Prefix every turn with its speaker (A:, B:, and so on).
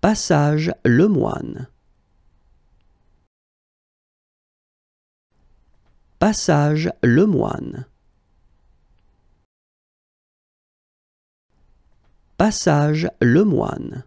A: Passage le Moine. Passage le Moine. Passage le Moine.